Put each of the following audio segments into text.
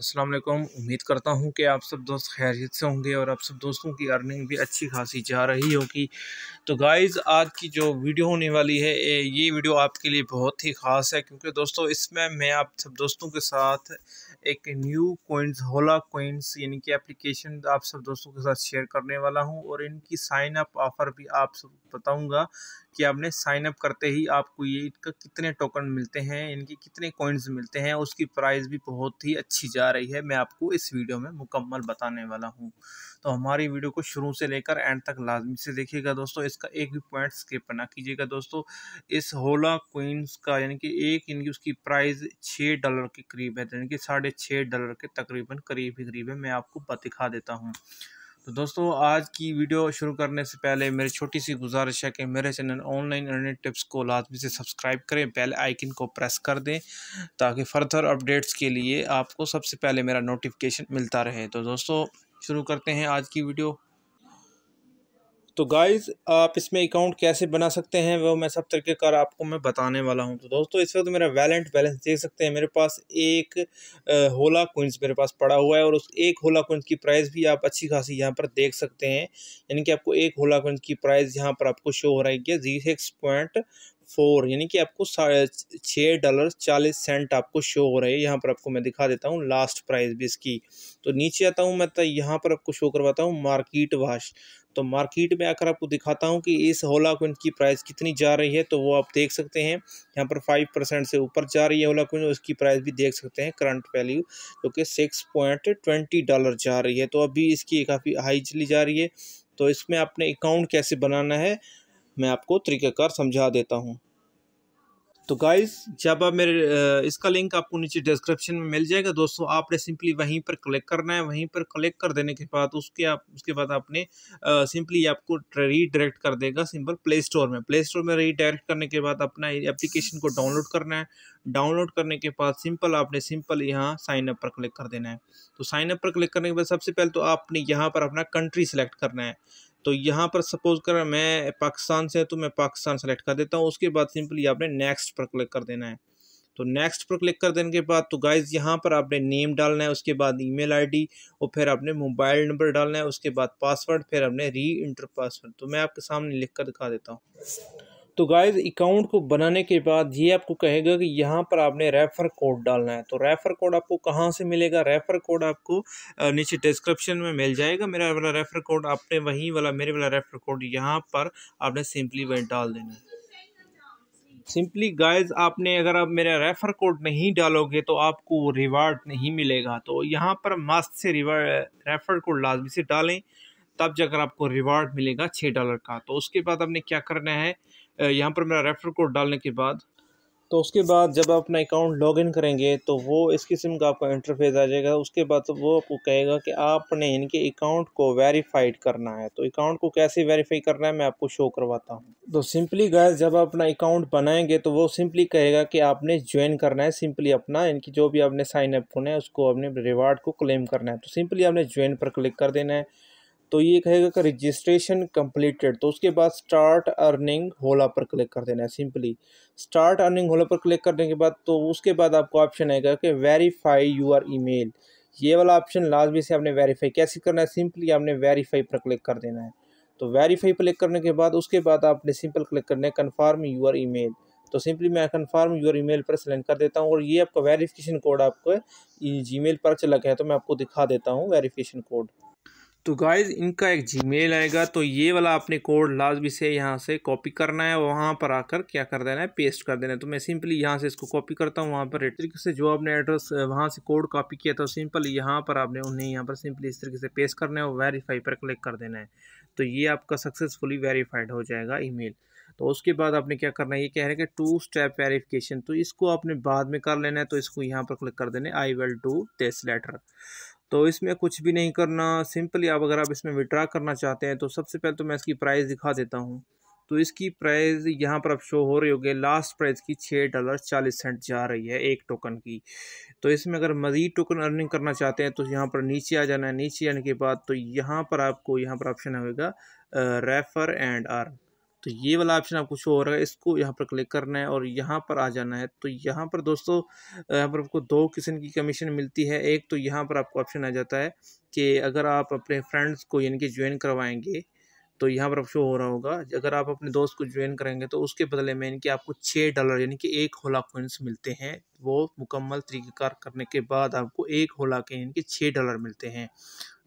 असलम उम्मीद करता हूँ कि आप सब दोस्त खैरियत से होंगे और आप सब दोस्तों की अर्निंग भी अच्छी खासी जा रही होगी तो गाइस आज की जो वीडियो होने वाली है ये वीडियो आपके लिए बहुत ही ख़ास है क्योंकि दोस्तों इसमें मैं आप सब दोस्तों के साथ एक न्यू कोइंस होला कोइंस यानी कि एप्लीकेशन आप सब दोस्तों के साथ शेयर करने वाला हूँ और इनकी साइन अप ऑफ़र भी आप सब बताऊंगा कि आपने साइन अप करते ही आपको ये इनका कितने टोकन मिलते हैं इनके कितने कॉइन्स मिलते हैं उसकी प्राइस भी बहुत ही अच्छी जा रही है मैं आपको इस वीडियो में मुकम्मल बताने वाला हूँ तो हमारी वीडियो को शुरू से लेकर एंड तक लाजमी से देखिएगा दोस्तों इसका एक भी पॉइंट स्किप ना कीजिएगा दोस्तों इस होला कोइंस का यानी कि एक इनकी उसकी प्राइस छः डॉलर के करीब है यानी कि साढ़े छः डॉलर के तकरीबन करीब ही करीब है मैं आपको दिखा देता हूँ तो दोस्तों आज की वीडियो शुरू करने से पहले मेरी छोटी सी गुजारिश है कि मेरे चैनल ऑनलाइन अर्निंग टिप्स को लाजमी से सब्सक्राइब करें पहले आइकन को प्रेस कर दें ताकि फर्दर अपडेट्स के लिए आपको सबसे पहले मेरा नोटिफिकेशन मिलता रहे तो दोस्तों शुरू करते हैं आज की वीडियो तो गाइस आप इसमें अकाउंट कैसे बना सकते हैं वो मैं सब तरीके कार आपको मैं बताने वाला हूं तो दोस्तों इस वक्त मेरा वैलेंट बैलेंस देख सकते हैं मेरे पास एक होला कोइंस मेरे पास पड़ा हुआ है और उस एक होला कोइंस की प्राइस भी आप अच्छी खासी यहाँ पर देख सकते हैं यानी कि आपको एक होला कोइंस की प्राइस यहाँ पर आपको शो हो रही है जी सिक्स पॉइंट फोर यानी कि आपको छः डॉलर चालीस सेंट आपको शो हो रहे हैं यहाँ पर आपको मैं दिखा देता हूँ लास्ट प्राइस भी इसकी तो नीचे आता हूँ मैं तो यहाँ पर आपको शो करवाता हूँ मार्केट वाश तो मार्केट में आकर आपको दिखाता हूँ कि इस होला कुंज की प्राइस कितनी जा रही है तो वो आप देख सकते हैं यहाँ पर फाइव परसेंट से ऊपर जा रही है होला कुंज उसकी प्राइस भी देख सकते हैं करंट वैल्यू जो कि सिक्स पॉइंट ट्वेंटी डॉलर जा रही है तो अभी इसकी काफ़ी हाई चली जा रही है तो इसमें आपने अकाउंट कैसे बनाना है मैं आपको तरीक़ाकार समझा देता हूँ तो गाइस जब आप मेरे इसका लिंक आपको नीचे डिस्क्रिप्शन में मिल जाएगा दोस्तों आपने सिंपली वहीं पर क्लिक करना है वहीं पर क्लिक कर देने के बाद उसके आप उसके बाद आपने सिंपली आपको रीडायरेक्ट कर देगा सिंपल प्ले स्टोर में प्ले स्टोर में रीडायरेक्ट करने के बाद अपना एप्लीकेशन को डाउनलोड करना है डाउनलोड करने के बाद सिंपल आपने सिंपल यहाँ साइन अप पर क्लिक कर देना है तो साइन अप पर क्लिक करने के बाद सबसे पहले तो आपने यहाँ पर अपना कंट्री सेलेक्ट करना है तो यहाँ पर सपोज़ कर मैं पाकिस्तान से तो मैं पाकिस्तान सेलेक्ट कर देता हूँ उसके बाद सिंपली आपने नेक्स्ट पर क्लिक कर देना है तो नेक्स्ट पर क्लिक कर देने के बाद तो गाइज़ यहाँ पर आपने नेम डालना है उसके बाद ईमेल आईडी और फिर आपने मोबाइल नंबर डालना है उसके बाद पासवर्ड फिर आपने री इंटर पासवर्ड तो मैं आपके सामने लिख कर दिखा देता हूँ तो गाइस अकाउंट को बनाने के बाद ये आपको कहेगा कि यहाँ पर आपने रेफ़र कोड डालना है तो रेफ़र कोड आपको कहाँ से मिलेगा रेफ़र कोड आपको नीचे डिस्क्रिप्शन में मिल जाएगा मेरा वाला रेफ़र कोड आपने वहीं वाला मेरे वाला रेफ़र कोड यहाँ पर आपने सिंपली वह डाल देना है सिंपली गाइस आपने अगर आप मेरा रेफ़र कोड नहीं डालोगे तो आपको रिवार्ड नहीं मिलेगा तो यहाँ पर मस्त से रेफ़र कोड लाजमी से डालें तब जाकर आपको रिवार्ड मिलेगा छः डॉलर का तो उसके बाद आपने क्या करना है यहाँ पर मेरा रेफर कोड डालने के बाद तो उसके बाद जब आप अपना अकाउंट लॉगिन करेंगे तो वो इस किस्म का आपका इंटरफेस आ जाएगा उसके बाद तो वो आपको कहेगा कि आपने इनके अकाउंट को वेरीफाइड करना है तो अकाउंट को कैसे वेरीफाई करना है मैं आपको शो करवाता हूँ तो सिंपली गाय जब आप अपना अकाउंट बनाएंगे तो वो सिंपली कहेगा कि आपने ज्वाइन करना है सिंपली अपना इनकी जो भी आपने साइनअप होना है उसको अपने रिवार्ड को क्लेम करना है तो सिंपली आपने ज्वाइन पर क्लिक कर देना है तो ये कहेगा कि रजिस्ट्रेशन कंप्लीटेड तो उसके बाद स्टार्ट अर्निंग होला पर क्लिक कर देना है सिंपली स्टार्ट अर्निंग होला पर क्लिक करने के बाद तो उसके बाद आपको ऑप्शन आएगा कि वेरीफाई यूर ईमेल ये वाला ऑप्शन लाजमी से आपने वेरीफाई कैसे करना है सिंपली आपने वेरीफाई पर क्लिक कर देना है तो वेरीफाई क्लिक करने के बाद उसके बाद आपने सिंपल क्लिक करना है कन्फर्म यूर मेल तो सिंपली मैं कन्फर्म यूर मेल पर सेलेक्ट कर देता हूँ और ये आपका वेरीफिकेशन कोड आपको जी मेल पर चला गया तो मैं आपको दिखा देता हूँ वेरीफिकेशन कोड तो गाइज़ इनका एक जीमेल आएगा तो ये वाला आपने कोड लाजमी से यहाँ से कॉपी करना है वहाँ पर आकर क्या कर देना है पेस्ट कर देना है तो मैं सिंपली यहाँ से इसको कॉपी करता हूँ वहाँ पर इस तरीके से जो आपने एड्रेस वहाँ से कोड कॉपी किया था सिंपल यहाँ पर आपने उन्हें यहाँ पर सिंपली इस तरीके से पेस्ट करना है और वेरीफाई पर क्लिक कर देना है तो ये आपका सक्सेसफुली वेरीफाइड हो जाएगा ई तो उसके बाद आपने क्या करना है ये कह रहे हैं कि टू स्टेप वेरिफिकेशन तो इसको आपने बाद में कर लेना है तो इसको यहाँ पर क्लिक कर देना है I will do this later तो इसमें कुछ भी नहीं करना सिंपली आप अगर आप इसमें विड्रा करना चाहते हैं तो सबसे पहले तो मैं इसकी प्राइस दिखा देता हूँ तो इसकी प्राइस यहाँ पर आप शो हो रही होगी लास्ट प्राइस की छः डॉलर चालीस सेंट जा रही है एक टोकन की तो इसमें अगर मज़ीद टोकन अर्निंग करना चाहते हैं तो यहाँ पर नीचे आ जाना है नीचे आने के बाद तो यहाँ पर आपको यहाँ पर ऑप्शन आएगा रेफ़र एंड अर्न तो ये वाला ऑप्शन आपको शो हो रहा है इसको यहाँ पर क्लिक करना है और यहाँ पर आ जाना है तो यहाँ पर दोस्तों यहाँ पर आपको दो किस्म की कमीशन मिलती है एक तो यहाँ पर आपको ऑप्शन आ जाता है कि अगर आप अपने फ्रेंड्स को यानी कि ज्वाइन करवाएंगे तो यहाँ पर शो हो रहा होगा अगर आप अपने दोस्त को ज्वाइन करेंगे तो उसके बदले में इनके आपको छः डॉलर यानी कि एक होला कोइंस मिलते हैं वो मुकम्मल तरीक़ेकार करने के बाद आपको एक होला के इनके छः डॉलर मिलते हैं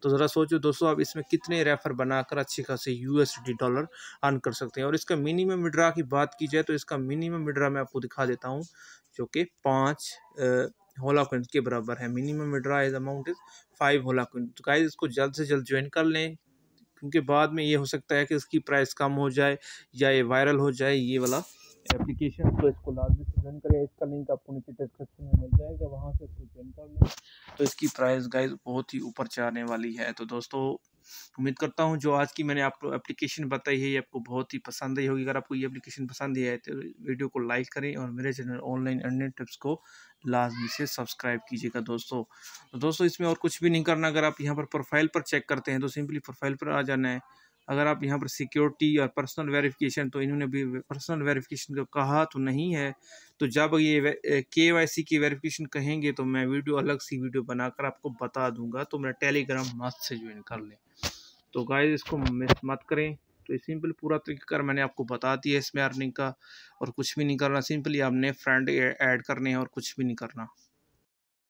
तो ज़रा सोचो दोस्तों आप इसमें कितने रेफ़र बनाकर अच्छी खासी डी डॉलर अर्न कर सकते हैं और इसका मिनिमम विड्रा की बात की जाए तो इसका मिनिमम विड्रा मैं आपको दिखा देता हूँ जो कि पाँच होला कोइंस के बराबर है minimum withdraw is amount is five होला कोइंस तो गाइज इसको जल्द से जल्द ज्वाइन कर लें क्योंकि बाद में ये हो सकता है कि इसकी प्राइस कम हो जाए या ये वायरल हो जाए ये वाला एप्लीकेशन तो इसको लाजमी से ज्वाइन करें इसका लिंक आपको नीचे डिस्क्रिप्शन में मिल जाएगा वहाँ से इसको ज्वाइन कर लें तो इसकी प्राइस गाइज बहुत ही ऊपर जाने वाली है तो दोस्तों उम्मीद करता हूँ जो आज की मैंने आपको एप्लीकेशन बताई है ये आपको बहुत ही पसंद आई होगी अगर आपको ये एप्लीकेशन पसंद आई है तो वीडियो को लाइक करें और मेरे चैनल ऑनलाइन अर्निंग टिप्स को लाजमी से सब्सक्राइब कीजिएगा दोस्तों तो दोस्तों इसमें और कुछ भी नहीं करना अगर आप यहाँ पर प्रोफाइल पर चेक करते हैं तो सिंपली प्रोफाइल पर आ जाना है अगर आप यहाँ पर सिक्योरिटी और पर्सनल वेरिफिकेशन तो इन्होंने भी पर्सनल वेरिफिकेशन का कहा तो नहीं है तो जब ये के वाई सी की वेरिफिकेशन कहेंगे तो मैं वीडियो अलग सी वीडियो बनाकर आपको बता दूंगा तो मेरा टेलीग्राम मस्त से ज्वाइन कर लें तो गाइज इसको मिस मत करें तो सिंपल पूरा तरीका मैंने आपको बता दिया इसमें अर्निंग का और कुछ भी नहीं करना सिंपली आपने फ्रेंड ऐड करने हैं और कुछ भी नहीं करना